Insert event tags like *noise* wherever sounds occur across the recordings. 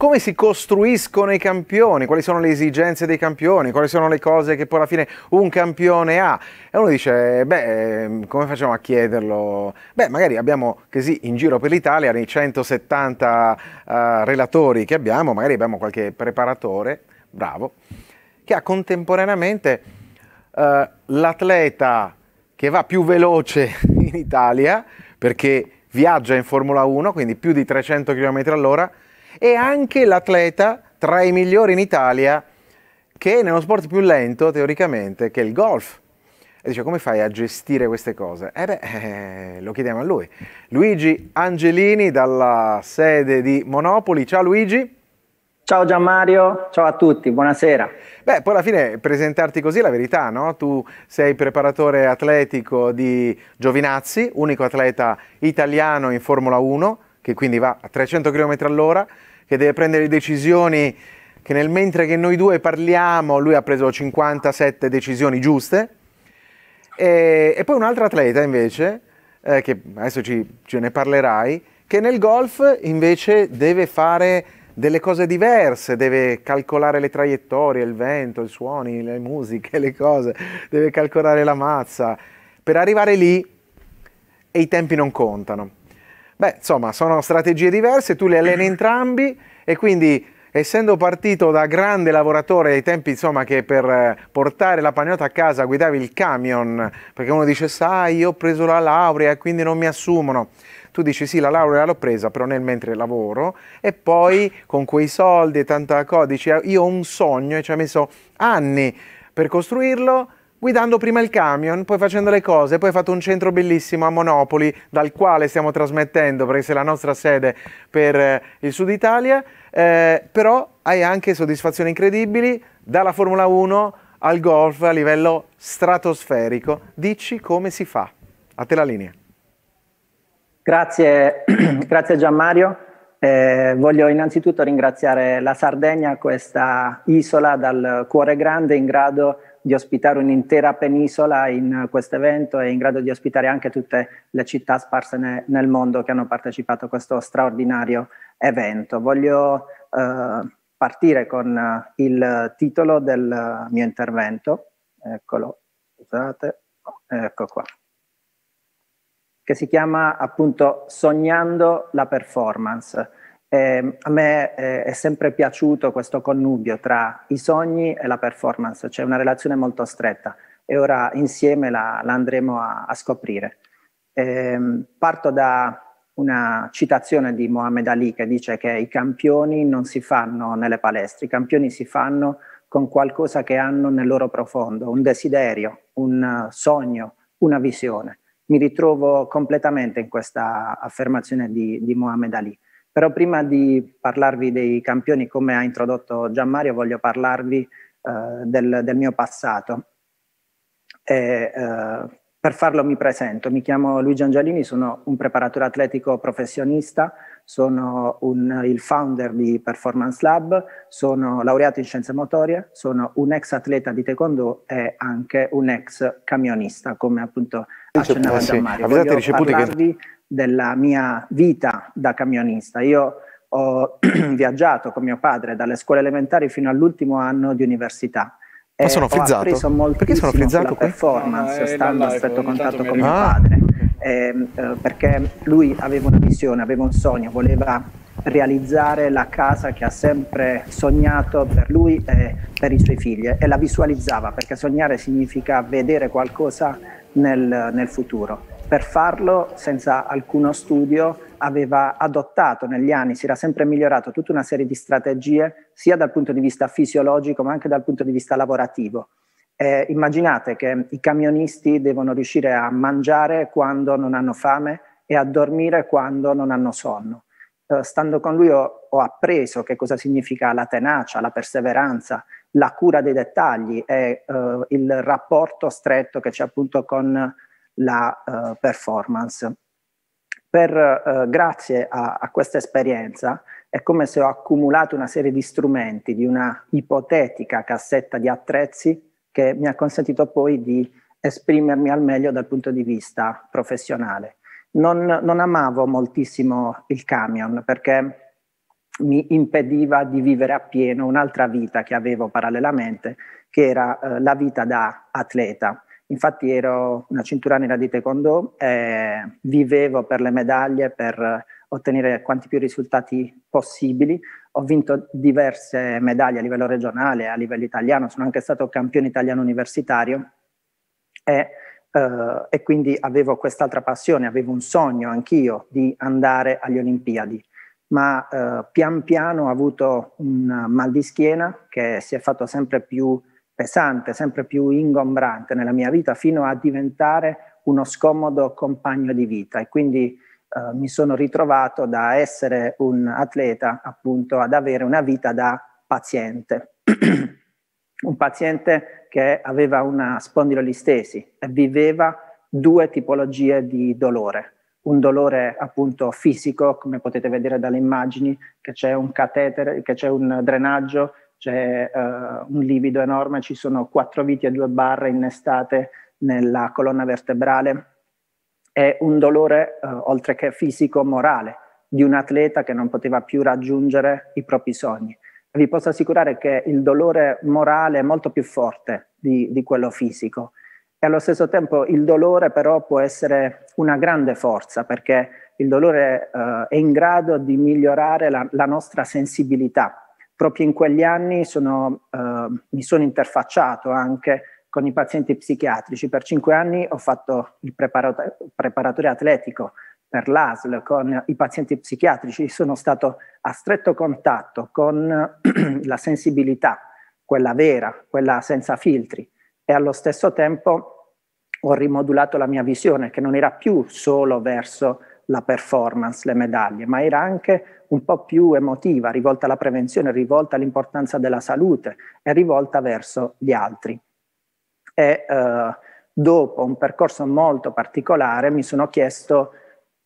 come si costruiscono i campioni, quali sono le esigenze dei campioni, quali sono le cose che poi alla fine un campione ha. E uno dice, beh, ehm, come facciamo a chiederlo? Beh, magari abbiamo così in giro per l'Italia, nei 170 uh, eh, relatori che abbiamo, magari abbiamo qualche preparatore, bravo, che ha contemporaneamente uh, l'atleta che va più veloce in Italia, perché viaggia in Formula 1, quindi più di 300 km all'ora, e anche l'atleta tra i migliori in Italia che è nello sport più lento teoricamente che è il golf. E dice come fai a gestire queste cose? Eh beh, eh, lo chiediamo a lui. Luigi Angelini dalla sede di Monopoli. Ciao Luigi. Ciao Gianmario, ciao a tutti, buonasera. Beh, poi alla fine presentarti così è la verità, no? Tu sei preparatore atletico di Giovinazzi, unico atleta italiano in Formula 1, che quindi va a 300 km all'ora, che deve prendere decisioni che nel mentre che noi due parliamo lui ha preso 57 decisioni giuste. E, e poi altro atleta invece, eh, che adesso ci, ce ne parlerai, che nel golf invece deve fare delle cose diverse, deve calcolare le traiettorie, il vento, i suoni, le musiche, le cose, deve calcolare la mazza. Per arrivare lì e i tempi non contano. Beh, insomma, sono strategie diverse, tu le alleni *clears throat* entrambi e quindi essendo partito da grande lavoratore ai tempi insomma che per eh, portare la pagnotta a casa guidavi il camion perché uno dice sai io ho preso la laurea quindi non mi assumono tu dici sì la laurea l'ho presa però nel mentre lavoro e poi con quei soldi e tanta codice ah, io ho un sogno e ci ha messo anni per costruirlo guidando prima il camion, poi facendo le cose, poi hai fatto un centro bellissimo a Monopoli, dal quale stiamo trasmettendo, perché sei la nostra sede per eh, il Sud Italia, eh, però hai anche soddisfazioni incredibili dalla Formula 1 al golf a livello stratosferico. Dici come si fa. A te la linea. Grazie, *clears throat* grazie Gianmario. Eh, voglio innanzitutto ringraziare la Sardegna, questa isola dal cuore grande in grado di di ospitare un'intera penisola in questo evento e in grado di ospitare anche tutte le città sparse ne, nel mondo che hanno partecipato a questo straordinario evento. Voglio eh, partire con eh, il titolo del mio intervento, eccolo, scusate, ecco qua, che si chiama appunto Sognando la performance eh, a me eh, è sempre piaciuto questo connubio tra i sogni e la performance, c'è cioè una relazione molto stretta e ora insieme la, la andremo a, a scoprire. Eh, parto da una citazione di Mohamed Ali che dice che i campioni non si fanno nelle palestre, i campioni si fanno con qualcosa che hanno nel loro profondo, un desiderio, un sogno, una visione. Mi ritrovo completamente in questa affermazione di, di Mohamed Ali. Però prima di parlarvi dei campioni, come ha introdotto Gian Mario, voglio parlarvi eh, del, del, mio passato. E, eh, per farlo mi presento, mi chiamo Luigi Angelini, sono un preparatore atletico professionista, sono un, il founder di Performance Lab, sono laureato in scienze motorie, sono un ex atleta di taekwondo e anche un ex camionista, come appunto Accennava sì, Gianmario. Voglio ricevuti parlarvi che... della mia vita da camionista. Io ho *clears throat* viaggiato con mio padre dalle scuole elementari fino all'ultimo anno di università. Ma sono frizzato? Perché sono frizzato la performance, ah, stando a stretto contatto con mio ah. padre. Eh, eh, perché lui aveva una visione, aveva un sogno, voleva realizzare la casa che ha sempre sognato per lui e per i suoi figli e la visualizzava perché sognare significa vedere qualcosa nel, nel futuro. Per farlo, senza alcuno studio, aveva adottato negli anni, si era sempre migliorato tutta una serie di strategie, sia dal punto di vista fisiologico ma anche dal punto di vista lavorativo. Eh, immaginate che i camionisti devono riuscire a mangiare quando non hanno fame e a dormire quando non hanno sonno. Eh, stando con lui ho, ho appreso che cosa significa la tenacia, la perseveranza, la cura dei dettagli e eh, il rapporto stretto che c'è appunto con la eh, performance. Per, eh, grazie a, a questa esperienza è come se ho accumulato una serie di strumenti di una ipotetica cassetta di attrezzi che mi ha consentito poi di esprimermi al meglio dal punto di vista professionale. Non, non, amavo moltissimo il camion perché mi impediva di vivere appieno un'altra vita che avevo parallelamente, che era eh, la vita da atleta. Infatti ero una cintura nera di taekwondo, eh, vivevo per le medaglie, per ottenere quanti più risultati possibili. Ho vinto diverse medaglie a livello regionale, a livello italiano, sono anche stato campione italiano universitario e, eh, e quindi avevo quest'altra passione, avevo un sogno anch'io di andare agli Olimpiadi ma eh, pian piano ha avuto un mal di schiena che si è fatto sempre più pesante, sempre più ingombrante nella mia vita fino a diventare uno scomodo compagno di vita e quindi eh, mi sono ritrovato da essere un atleta appunto ad avere una vita da paziente. *clears throat* un paziente che aveva una spondilolistesi e viveva due tipologie di dolore, un dolore appunto fisico, come potete vedere dalle immagini, che c'è un catetere, che c'è un drenaggio, c'è uh, un livido enorme, ci sono quattro viti e due barre innestate nella colonna vertebrale. È un dolore, uh, oltre che fisico, morale, di un atleta che non poteva più raggiungere i propri sogni. Vi posso assicurare che il dolore morale è molto più forte di, di quello fisico e allo stesso tempo il dolore però può essere una grande forza perché il dolore eh, è in grado di migliorare la, la, nostra sensibilità. Proprio in quegli anni sono, eh, mi sono interfacciato anche con i pazienti psichiatrici. Per cinque anni ho fatto il preparat- preparatore atletico per l'ASL con i pazienti psichiatrici. Sono stato a stretto contatto con *clears throat* la sensibilità, quella vera, quella senza filtri e allo stesso tempo ho rimodulato la mia visione che non era più solo verso la performance, le medaglie, ma era anche un po' più emotiva, rivolta alla prevenzione, rivolta all'importanza della salute e rivolta verso gli altri. E eh, dopo un percorso molto particolare mi sono chiesto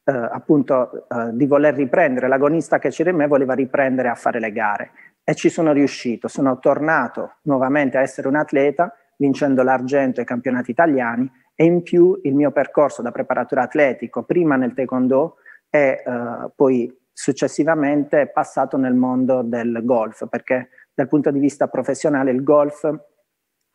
eh, appunto eh, di voler riprendere, l'agonista che c'era in me voleva riprendere a fare le gare e ci sono riuscito, sono tornato nuovamente a essere un atleta vincendo l'argento ai campionati italiani e in più il mio percorso da preparatore atletico, prima nel taekwondo e eh, poi successivamente passato nel mondo del golf, perché dal punto di vista professionale il golf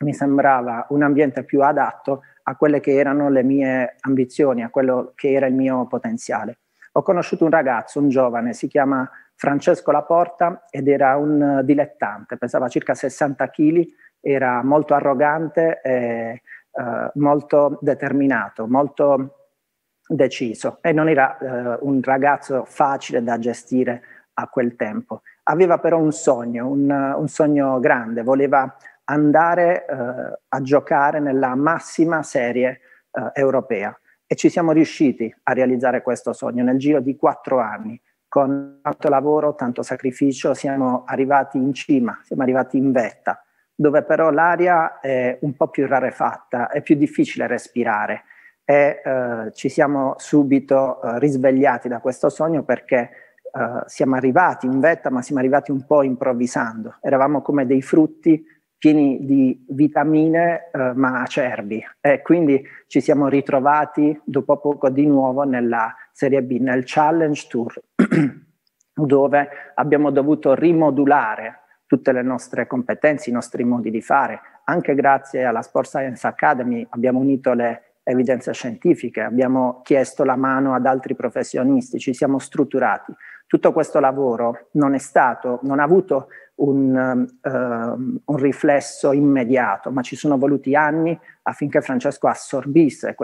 mi sembrava un ambiente più adatto a quelle che erano le mie ambizioni, a quello che era il mio potenziale. Ho conosciuto un ragazzo, un giovane, si chiama Francesco Laporta ed era un eh, dilettante, pesava circa 60 kg era molto arrogante e eh, molto determinato, molto deciso e non era eh, un ragazzo facile da gestire a quel tempo. Aveva però un sogno, un, un sogno grande, voleva andare eh, a giocare nella massima serie eh, europea e ci siamo riusciti a realizzare questo sogno nel giro di quattro anni con tanto lavoro, tanto sacrificio, siamo arrivati in cima, siamo arrivati in vetta dove però l'aria è un po' più rarefatta, è più difficile respirare e eh, ci siamo subito eh, risvegliati da questo sogno perché eh, siamo arrivati in vetta, ma siamo arrivati un po' improvvisando. Eravamo come dei frutti pieni di vitamine eh, ma acerbi e quindi ci siamo ritrovati dopo poco di nuovo nella Serie B, nel Challenge Tour, *clears throat* dove abbiamo dovuto rimodulare tutte le nostre competenze, i nostri modi di fare. Anche grazie alla Sport Science Academy abbiamo unito le evidenze scientifiche, abbiamo chiesto la mano ad altri professionisti, ci siamo strutturati. Tutto questo lavoro non è stato, non ha avuto un, um, un riflesso immediato, ma ci sono voluti anni affinché Francesco assorbisse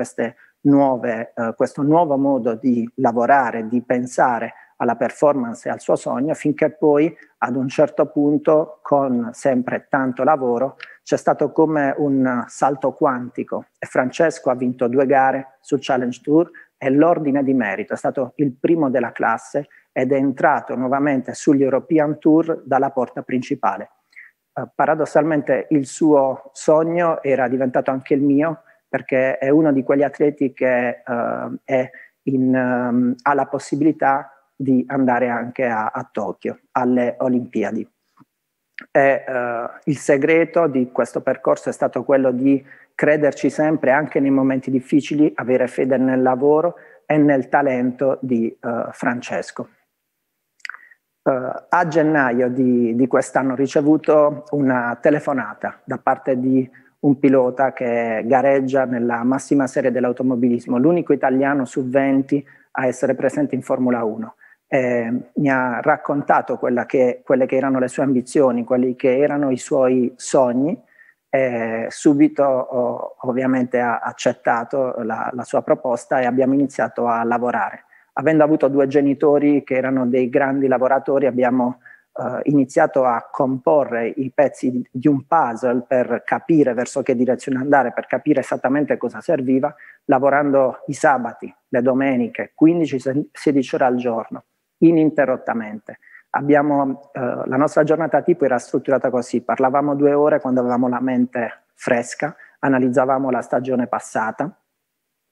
nuove, uh, questo nuovo modo di lavorare, di pensare alla performance e al suo sogno, finché poi ad un certo punto, con sempre tanto lavoro, c'è stato come un salto quantico e Francesco ha vinto due gare sul Challenge Tour e l'ordine di merito è stato il primo della classe ed è entrato nuovamente sugli European Tour dalla porta principale. Eh, paradossalmente il suo sogno era diventato anche il mio perché è uno di quegli atleti che eh, è in, um, ha la possibilità di andare anche a, a Tokyo, alle Olimpiadi. E, eh, il segreto di questo percorso è stato quello di crederci sempre, anche nei momenti difficili, avere fede nel lavoro e nel talento di eh, Francesco. Eh, a gennaio di, di, quest'anno ho ricevuto una telefonata da parte di un pilota che gareggia nella massima serie dell'automobilismo, l'unico italiano su 20 a essere presente in Formula 1 eh, mi ha raccontato che, quelle che erano le sue ambizioni, quelli che erano i suoi sogni. Eh, subito ho, ovviamente ha accettato la, la sua proposta e abbiamo iniziato a lavorare. Avendo avuto due genitori che erano dei grandi lavoratori, abbiamo Uh, iniziato a comporre i pezzi di un puzzle per capire verso che direzione andare, per capire esattamente cosa serviva, lavorando i sabati, le domeniche, 15-16 ore al giorno ininterrottamente. Abbiamo, eh, la nostra giornata tipo era strutturata così, parlavamo due ore quando avevamo la mente fresca, analizzavamo la stagione passata,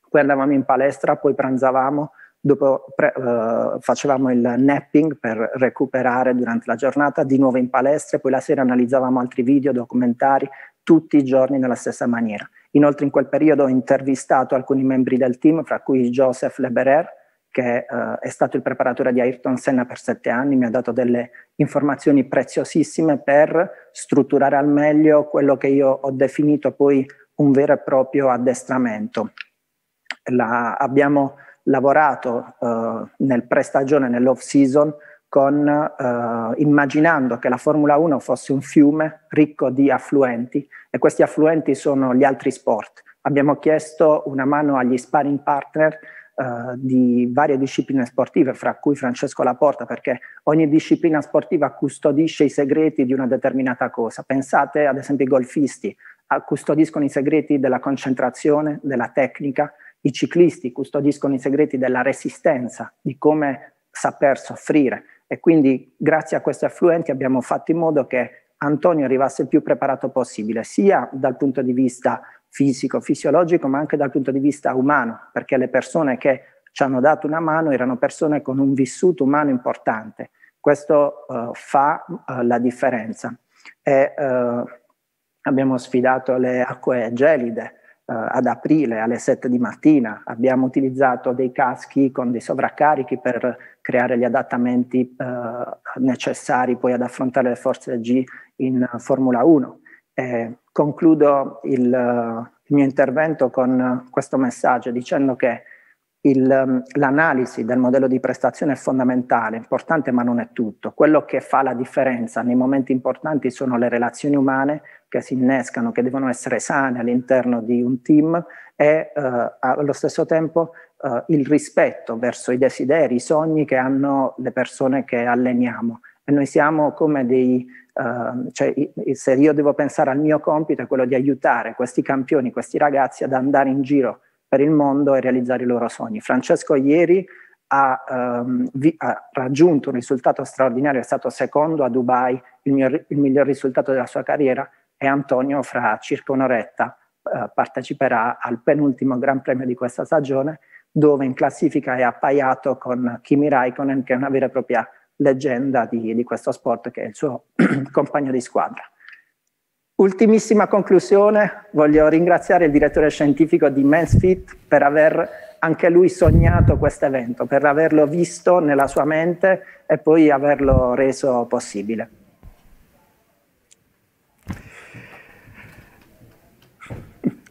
poi andavamo in palestra, poi pranzavamo, dopo pre- eh, facevamo il napping per recuperare durante la giornata, di nuovo in palestra, poi la sera analizzavamo altri video, documentari, tutti i giorni nella stessa maniera. Inoltre in quel periodo ho intervistato alcuni membri del team, fra cui Joseph Leberer, che eh, è stato il preparatore di Ayrton Senna per sette anni, mi ha dato delle informazioni preziosissime per strutturare al meglio quello che io ho definito poi un vero e proprio addestramento. La, abbiamo lavorato eh, nel pre-stagione, nell'off season, con, eh, immaginando che la Formula 1 fosse un fiume ricco di affluenti e questi affluenti sono gli altri sport. Abbiamo chiesto una mano agli sparring partner eh, di varie discipline sportive, fra cui Francesco Laporta, perché ogni disciplina sportiva custodisce i segreti di una determinata cosa. Pensate ad esempio ai golfisti, ah, custodiscono i segreti della concentrazione, della tecnica, i ciclisti custodiscono i segreti della resistenza, di come saper soffrire. E quindi grazie a questi affluenti abbiamo fatto in modo che Antonio arrivasse il più preparato possibile, sia dal punto di vista fisico, fisiologico, ma anche dal punto di vista umano, perché le persone che ci hanno dato una mano erano persone con un vissuto umano importante. Questo uh, fa uh, la differenza. E, uh, abbiamo sfidato le acque gelide ad aprile alle 7 di mattina, abbiamo utilizzato dei caschi con dei sovraccarichi per creare gli adattamenti necessari poi ad affrontare le forze G in Formula 1 eh, concludo il, il, mio intervento con questo messaggio dicendo che il, l'analisi del modello di prestazione è fondamentale, importante ma non è tutto. Quello che fa la differenza nei momenti importanti sono le relazioni umane che si innescano, che devono essere sane all'interno di un team e eh, allo stesso tempo eh, il rispetto verso i desideri, i sogni che hanno le persone che alleniamo noi siamo come dei, uh, cioè, se io devo pensare al mio compito è quello di aiutare questi campioni, questi ragazzi ad andare in giro per il mondo e realizzare i loro sogni. Francesco ieri ha, um, vi, ha raggiunto un risultato straordinario, è stato secondo a Dubai, il, mio, il miglior risultato della sua carriera e Antonio fra circa un'oretta uh, parteciperà al penultimo Gran Premio di questa stagione dove in classifica è appaiato con Kimi Raikkonen che è una vera e propria leggenda di, di questo sport che è il suo *clears throat* compagno di squadra. Ultimissima conclusione, voglio ringraziare il direttore scientifico di MenSFit per aver anche lui sognato questo evento, per averlo visto nella sua mente e poi averlo reso possibile.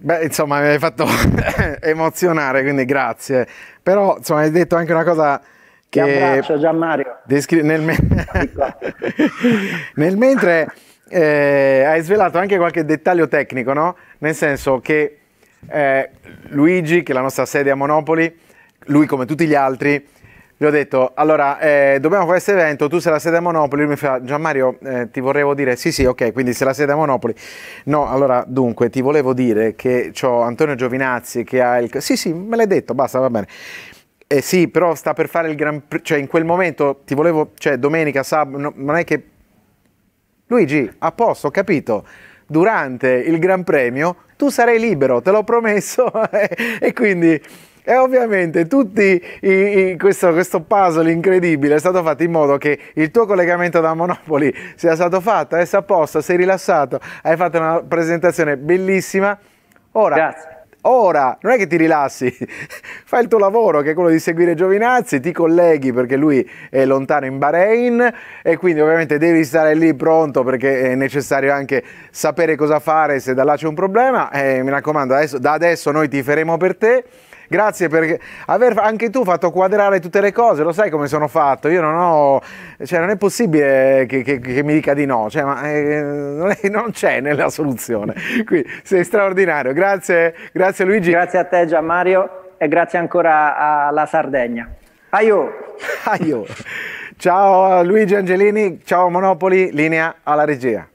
Beh, insomma, mi hai fatto *laughs* emozionare, quindi grazie. Però, insomma, hai detto anche una cosa che Ti abbraccio Gianmario. Descri- nel, me- *laughs* nel mentre eh, hai svelato anche qualche dettaglio tecnico, no? Nel senso che eh, Luigi, che è la nostra sede a Monopoli, lui come tutti gli altri, gli ho detto, allora, eh, dobbiamo fare questo evento, tu sei la sede a Monopoli, lui mi fa, Gianmario, eh, ti vorrevo dire, sì sì, ok, quindi sei la sede a Monopoli. No, allora, dunque, ti volevo dire che ho Antonio Giovinazzi che ha il... Sì sì, me l'hai detto, basta, va bene. Eh sì, però sta per fare il Gran Prix, cioè in quel momento ti volevo, cioè domenica, sabato, non è che... Luigi, a posto, ho capito, durante il Gran Premio tu sarai libero, te l'ho promesso, *laughs* e quindi... E ovviamente tutti i, i, questo, questo, puzzle incredibile è stato fatto in modo che il tuo collegamento da Monopoli sia stato fatto, è a posto, sei rilassato, hai fatto una presentazione bellissima. Ora, Grazie ora, non è che ti rilassi, *laughs* fai il tuo lavoro che è quello di seguire Giovinazzi, ti colleghi perché lui è lontano in Bahrain e quindi ovviamente devi stare lì pronto perché è necessario anche sapere cosa fare se da là c'è un problema e eh, mi raccomando adesso, da adesso noi ti faremo per te. Grazie per aver anche tu fatto quadrare tutte le cose, lo sai come sono fatto, io non ho, cioè non è possibile che, che, che mi dica di no, cioè, ma, eh, non c'è nella soluzione, quindi sei straordinario, grazie, grazie Luigi. Grazie a te Gianmario e grazie ancora alla Sardegna. Aio! *laughs* Aio! Ciao Luigi Angelini, ciao Monopoli, linea alla regia.